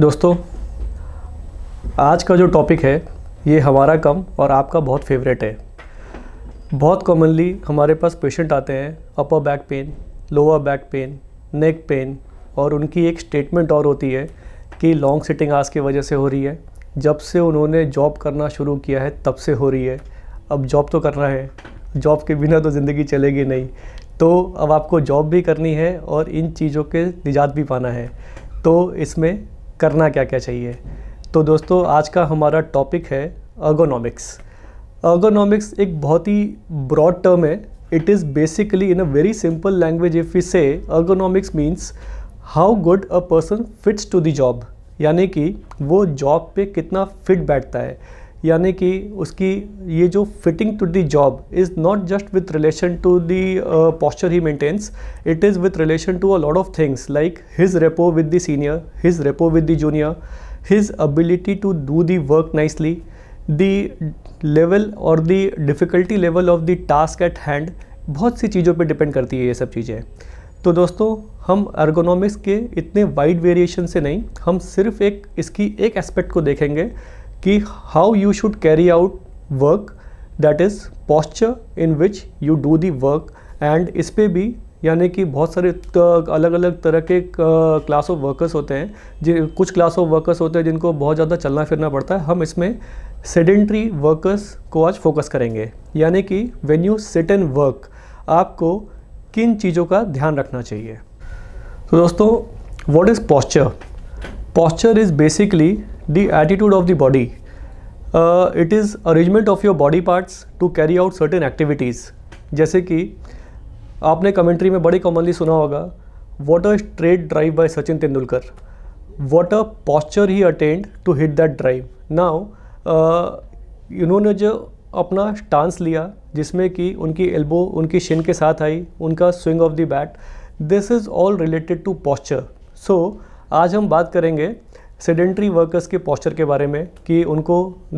दोस्तों आज का जो टॉपिक है ये हमारा कम और आपका बहुत फेवरेट है बहुत कॉमनली हमारे पास पेशेंट आते हैं upper back pain lower back pain neck pain और उनकी एक स्टेटमेंट और होती है कि लॉन्ग सिटिंग आज की वजह से हो रही है जब से उन्होंने जॉब करना शुरू किया है तब से हो रही है अब जॉब तो करना है जॉब के बिना तो ज़िंदगी चलेगी नहीं तो अब आपको जॉब भी करनी है और इन चीज़ों के निजात भी पाना है तो इसमें करना क्या क्या चाहिए तो दोस्तों आज का हमारा टॉपिक है अर्गोनॉमिक्स अर्गोनॉमिक्स एक बहुत ही ब्रॉड टर्म है it is basically in a very simple language if you say ergonomics means how good a person fits to the job यानी कि वो जॉब पे कितना फिट बैठता है यानी कि उसकी ये जो fitting to the job is not just with relation to the posture he maintains it is with relation to a lot of things like his rapport with the senior his rapport with the junior his ability to do the work nicely the level और the difficulty level of the task at hand बहुत सी चीज़ों पर depend करती है ये सब चीज़ें तो दोस्तों हम अर्गोनॉमिक्स के इतने वाइड वेरिएशन से नहीं हम सिर्फ एक इसकी एक एस्पेक्ट को देखेंगे कि how you should carry out work that is posture in which you do the work and इस पर भी यानी कि बहुत सारे अलग अलग तरह के क्लास ऑफ वर्कर्स होते हैं जिन कुछ क्लास ऑफ वर्कर्स होते हैं जिनको बहुत ज़्यादा चलना फिरना पड़ता है हम इसमें सेडेंट्री वर्कर्स को आज फोकस करेंगे यानी कि when you sit and work आपको किन चीज़ों का ध्यान रखना चाहिए तो दोस्तों what is posture posture is basically the attitude of the body uh, it is arrangement of your body parts to carry out certain activities जैसे कि आपने कमेंट्री में बड़े कॉमनली सुना होगा what a straight drive by Sachin Tendulkar what a posture he attend to hit that drive now इन्होंने जो अपना स्टांस लिया जिसमें कि उनकी एल्बो उनकी शिन के साथ आई उनका swing of the bat this is all related to posture so आज हम बात करेंगे सेडेंट्री वर्कर्स के पॉस्चर के बारे में कि उनको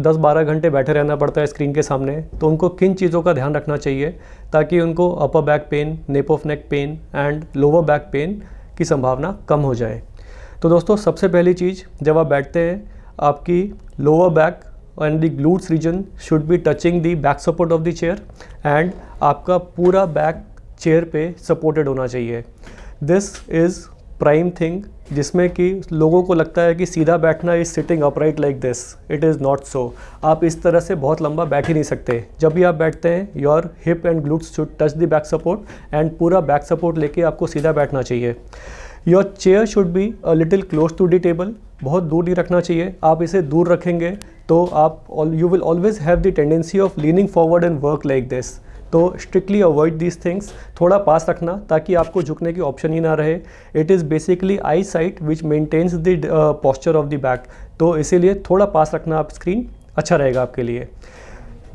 10-12 घंटे बैठे रहना पड़ता है स्क्रीन के सामने तो उनको किन चीज़ों का ध्यान रखना चाहिए ताकि उनको upper back pain nape of neck pain and lower back pain की संभावना कम हो जाए तो दोस्तों सबसे पहली चीज़ जब आप बैठते हैं आपकी lower back and the glutes region should be touching the back support of the chair and आपका पूरा बैक चेयर पे सपोर्टेड होना चाहिए दिस इज़ प्राइम थिंग जिसमें कि लोगों को लगता है कि सीधा बैठना is sitting upright like this it is not so आप इस तरह से बहुत लंबा बैठ ही नहीं सकते जब भी आप बैठते हैं your hip and glutes should touch the back support and पूरा बैक सपोर्ट लेके आपको सीधा बैठना चाहिए your chair should be a little close to the table बहुत दूर नहीं रखना चाहिए आप इसे दूर रखेंगे तो आप you will always have the tendency of leaning forward and work like this तो स्ट्रिक्टली अवॉइड दीज थिंग्स थोड़ा पास रखना ताकि आपको झुकने की ऑप्शन ही ना रहे it is basically eye sight which maintains the posture of the back तो इसीलिए थोड़ा पास रखना आप स्क्रीन अच्छा रहेगा आपके लिए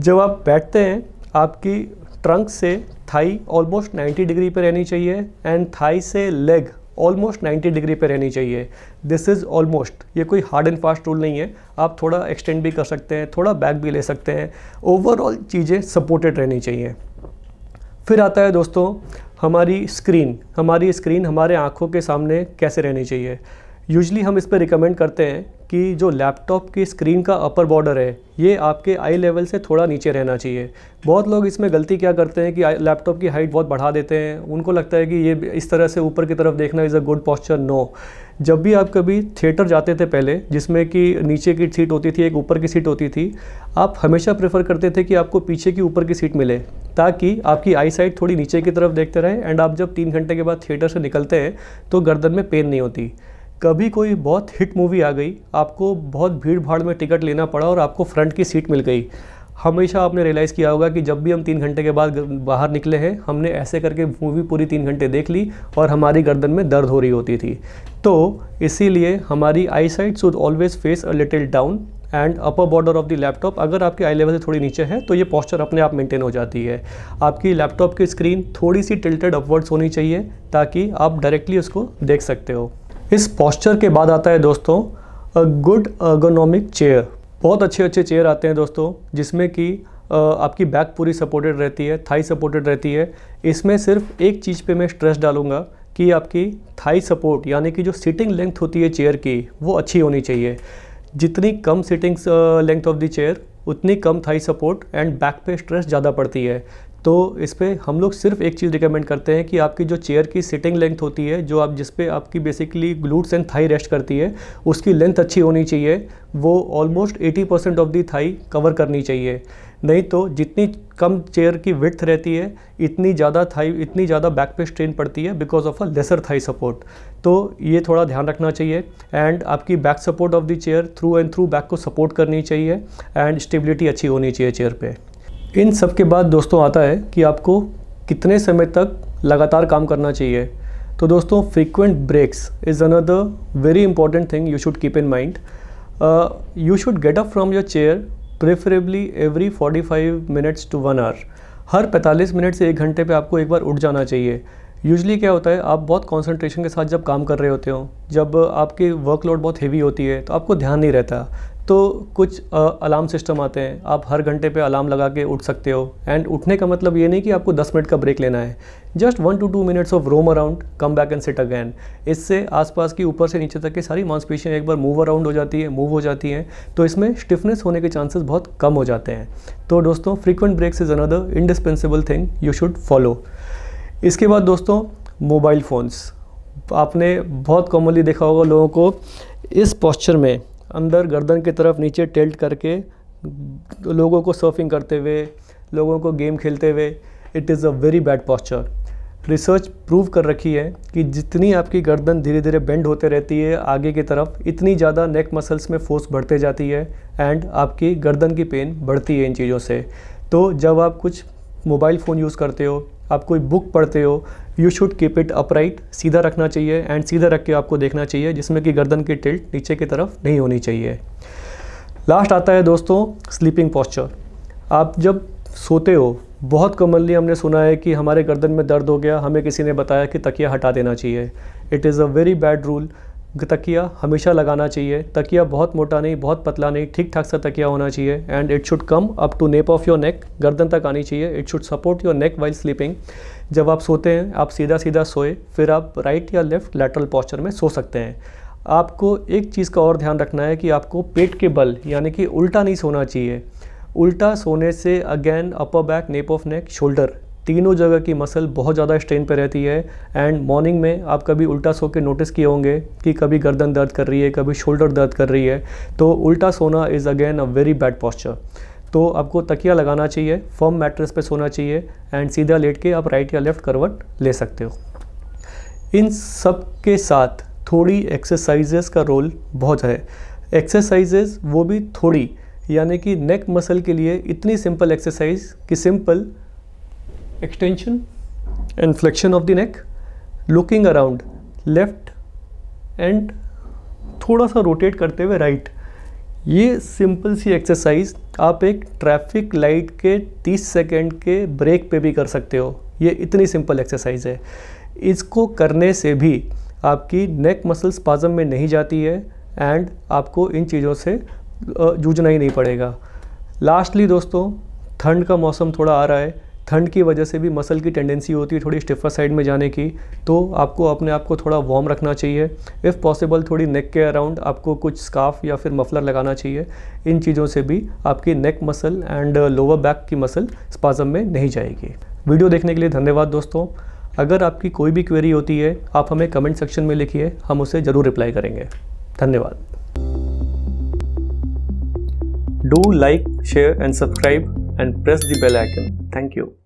जब आप बैठते हैं आपकी ट्रंक से थाई ऑलमोस्ट 90 डिग्री पर रहनी चाहिए एंड थाई से लेग ऑलमोस्ट 90 डिग्री पे रहनी चाहिए दिस इज़ ऑलमोस्ट ये कोई हार्ड एंड फास्ट रूल नहीं है आप थोड़ा एक्सटेंड भी कर सकते हैं थोड़ा बैक भी ले सकते हैं ओवरऑल चीज़ें सपोर्टेड रहनी चाहिए फिर आता है दोस्तों हमारी स्क्रीन हमारी स्क्रीन हमारे आँखों के सामने कैसे रहनी चाहिए यूजली हम इस पर रिकमेंड करते हैं कि जो लैपटॉप की स्क्रीन का अपर बॉर्डर है ये आपके आई लेवल से थोड़ा नीचे रहना चाहिए बहुत लोग इसमें गलती क्या करते हैं कि लैपटॉप की हाइट बहुत बढ़ा देते हैं उनको लगता है कि ये इस तरह से ऊपर की तरफ देखना is a good posture no जब भी आप कभी थिएटर जाते थे पहले जिसमें कि नीचे की सीट होती थी एक ऊपर की सीट होती थी आप हमेशा प्रेफर करते थे कि आपको पीछे की ऊपर की सीट मिले ताकि आपकी आई साइड थोड़ी नीचे की तरफ देखते रहे एंड आप जब तीन घंटे के बाद थिएटर से निकलते हैं तो गर्दन में पेन नहीं होती कभी कोई बहुत हिट मूवी आ गई आपको बहुत भीड़ भाड़ में टिकट लेना पड़ा और आपको फ्रंट की सीट मिल गई हमेशा आपने रियलाइज़ किया होगा कि जब भी हम तीन घंटे के बाद बाहर निकले हैं हमने ऐसे करके मूवी पूरी तीन घंटे देख ली और हमारी गर्दन में दर्द हो रही होती थी तो इसीलिए हमारी eye sight should always face a little down and upper border of the laptop अगर आपके आई लेवल से थोड़ी नीचे है तो ये पॉस्चर अपने आप मेंटेन हो जाती है आपकी लैपटॉप की स्क्रीन थोड़ी सी टिल्टेड अपवर्ड्स होनी चाहिए ताकि आप डायरेक्टली उसको देख सकते हो इस पॉस्चर के बाद आता है दोस्तों अ गुड अर्गोनॉमिक चेयर बहुत अच्छे अच्छे चेयर आते हैं दोस्तों जिसमें कि आपकी बैक पूरी सपोर्टेड रहती है थाई सपोर्टेड रहती है इसमें सिर्फ एक चीज़ पे मैं स्ट्रेस डालूंगा कि आपकी थाई सपोर्ट यानी कि जो सीटिंग लेंथ होती है चेयर की वो अच्छी होनी चाहिए जितनी कम seating length of the chair उतनी कम थाई सपोर्ट एंड बैक पे स्ट्रेस ज़्यादा पड़ती है तो इस पर हम लोग सिर्फ एक चीज़ रिकमेंड करते हैं कि आपकी जो चेयर की सिटिंग लेंथ होती है जो आप जिस पे आपकी basically glutes and thigh rest करती है उसकी लेंथ अच्छी होनी चाहिए वो almost 80 percent of the thigh cover करनी चाहिए नहीं तो जितनी कम चेयर की विथ रहती है इतनी ज़्यादा थाई इतनी ज़्यादा बैक पे स्ट्रेन पड़ती है because of a lesser thigh support तो ये थोड़ा ध्यान रखना चाहिए एंड आपकी back support of the chair through and through back को सपोर्ट करनी चाहिए एंड स्टेबिलिटी अच्छी होनी चाहिए चेयर पर इन सब के बाद दोस्तों आता है कि आपको कितने समय तक लगातार काम करना चाहिए तो दोस्तों frequent breaks is another very important thing you should keep in mind you should get up from your chair preferably every 45 minutes to one hour हर 45 मिनट से एक घंटे पे आपको एक बार उठ जाना चाहिए यूजली क्या होता है आप बहुत कॉन्सेंट्रेशन के साथ जब काम कर रहे होते हो जब आपकी वर्कलोड बहुत हेवी होती है तो आपको ध्यान नहीं रहता तो कुछ अलार्म सिस्टम आते हैं आप हर घंटे पे अलार्म लगा के उठ सकते हो एंड उठने का मतलब ये नहीं कि आपको 10 मिनट का ब्रेक लेना है just one two two minutes of roam around come back and sit again इससे आसपास की ऊपर से नीचे तक की सारी मांसपेशियाँ एक बार मूव अराउंड हो जाती है मूव हो जाती हैं तो इसमें स्टिफनेस होने के चांसेस बहुत कम हो जाते हैं तो दोस्तों frequent breaks is another indispensable thing you should follow इसके बाद दोस्तों मोबाइल फ़ोन्स आपने बहुत कॉमनली देखा होगा लोगों को इस पॉस्चर में अंदर गर्दन की तरफ नीचे टेल्ट करके लोगों को सर्फिंग करते हुए लोगों को गेम खेलते हुए it is a very bad posture research prove कर रखी है कि जितनी आपकी गर्दन धीरे धीरे बेंड होते रहती है आगे की तरफ इतनी ज़्यादा नेक मसल्स में फोर्स बढ़ते जाती है एंड आपकी गर्दन की पेन बढ़ती है इन चीज़ों से तो जब आप कुछ मोबाइल फ़ोन यूज़ करते हो आप कोई बुक पढ़ते हो you should keep it upright सीधा रखना चाहिए एंड सीधा रख के आपको देखना चाहिए जिसमें कि गर्दन की टिल्ट नीचे की तरफ नहीं होनी चाहिए लास्ट आता है दोस्तों स्लीपिंग पॉस्चर आप जब सोते हो बहुत कॉमनली हमने सुना है कि हमारे गर्दन में दर्द हो गया हमें किसी ने बताया कि तकिया हटा देना चाहिए it is a very bad rule तकिया हमेशा लगाना चाहिए तकिया बहुत मोटा नहीं बहुत पतला नहीं ठीक ठाक सा तकिया होना चाहिए and it should come up to nape of your neck गर्दन तक आनी चाहिए it should support your neck while sleeping जब आप सोते हैं आप सीधा सीधा सोए फिर आप राइट या लेफ्ट लेटरल पॉस्चर में सो सकते हैं आपको एक चीज़ का और ध्यान रखना है कि आपको पेट के बल यानी कि उल्टा नहीं सोना चाहिए उल्टा सोने से again upper back nape of neck shoulder तीनों जगह की मसल बहुत ज़्यादा स्ट्रेन पर रहती है एंड मॉर्निंग में आप कभी उल्टा सो के नोटिस किए होंगे कि कभी गर्दन दर्द कर रही है कभी शोल्डर दर्द कर रही है तो उल्टा सोना is again a very bad posture तो आपको तकिया लगाना चाहिए फर्म मैट्रेस पे सोना चाहिए एंड सीधा लेट के आप राइट या लेफ़्ट करवट ले सकते हो इन सब के साथ थोड़ी एक्सरसाइजेस का रोल बहुत है एक्सरसाइजेस वो भी थोड़ी यानी कि नेक मसल के लिए इतनी सिंपल एक्सरसाइज कि simple extension and flexion of the neck looking around left and थोड़ा सा रोटेट करते हुए राइट right. ये सिंपल सी एक्सरसाइज आप एक ट्रैफिक लाइट के 30 सेकेंड के ब्रेक पे भी कर सकते हो ये इतनी सिंपल एक्सरसाइज है इसको करने से भी आपकी नेक मसल्स पाजम में नहीं जाती है एंड आपको इन चीज़ों से जूझना ही नहीं पड़ेगा लास्टली दोस्तों ठंड का मौसम थोड़ा आ रहा है ठंड की वजह से भी मसल की टेंडेंसी होती है थोड़ी स्टिफर साइड में जाने की तो आपको अपने आप को थोड़ा वार्म रखना चाहिए इफ़ पॉसिबल थोड़ी नेक के अराउंड आपको कुछ स्काफ या फिर मफलर लगाना चाहिए इन चीज़ों से भी आपकी neck muscle and lower back की मसल स्पाजम में नहीं जाएगी वीडियो देखने के लिए धन्यवाद दोस्तों अगर आपकी कोई भी क्वेरी होती है आप हमें कमेंट सेक्शन में लिखिए हम उसे ज़रूर रिप्लाई करेंगे धन्यवाद do like share and subscribe and press the bell icon. Thank you.